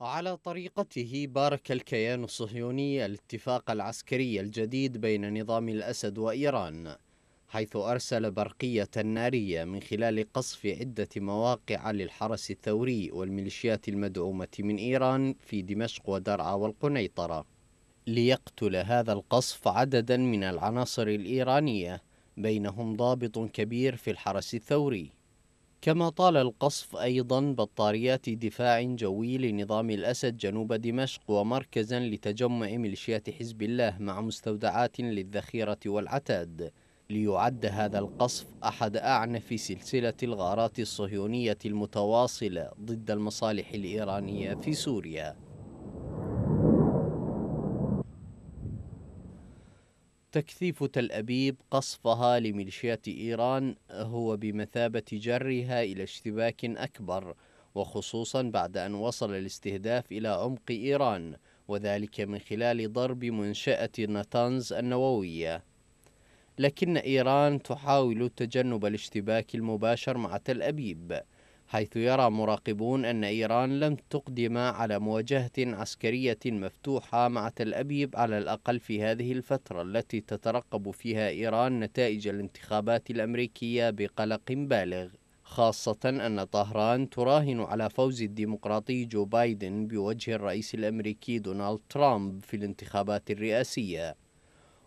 على طريقته بارك الكيان الصهيوني الاتفاق العسكري الجديد بين نظام الأسد وإيران حيث أرسل برقية نارية من خلال قصف عدة مواقع للحرس الثوري والميليشيات المدعومة من إيران في دمشق ودرعا والقنيطرة ليقتل هذا القصف عددا من العناصر الإيرانية بينهم ضابط كبير في الحرس الثوري كما طال القصف أيضا بطاريات دفاع جوي لنظام الأسد جنوب دمشق ومركزا لتجمع ميليشيات حزب الله مع مستودعات للذخيرة والعتاد ليعد هذا القصف أحد أعنف سلسلة الغارات الصهيونية المتواصلة ضد المصالح الإيرانية في سوريا تكثيف تل أبيب قصفها لميليشيات إيران هو بمثابة جرها إلى اشتباك أكبر وخصوصا بعد أن وصل الاستهداف إلى عمق إيران وذلك من خلال ضرب منشأة نتانز النووية لكن إيران تحاول تجنب الاشتباك المباشر مع تل أبيب حيث يرى مراقبون أن إيران لم تقدم على مواجهة عسكرية مفتوحة مع تل أبيب على الأقل في هذه الفترة التي تترقب فيها إيران نتائج الانتخابات الأمريكية بقلق بالغ خاصة أن طهران تراهن على فوز الديمقراطي جو بايدن بوجه الرئيس الأمريكي دونالد ترامب في الانتخابات الرئاسية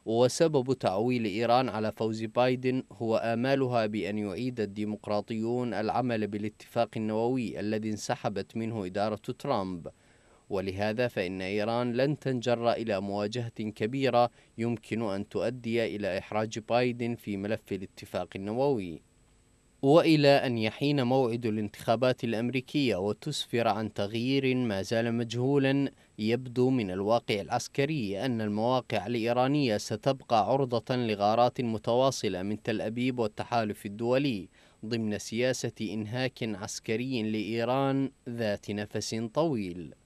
وسبب تعويل إيران على فوز بايدن هو آمالها بأن يعيد الديمقراطيون العمل بالاتفاق النووي الذي انسحبت منه إدارة ترامب ولهذا فإن إيران لن تنجر إلى مواجهة كبيرة يمكن أن تؤدي إلى إحراج بايدن في ملف الاتفاق النووي والى ان يحين موعد الانتخابات الامريكيه وتسفر عن تغيير ما زال مجهولا يبدو من الواقع العسكري ان المواقع الايرانيه ستبقى عرضه لغارات متواصله من تل ابيب والتحالف الدولي ضمن سياسه انهاك عسكري لايران ذات نفس طويل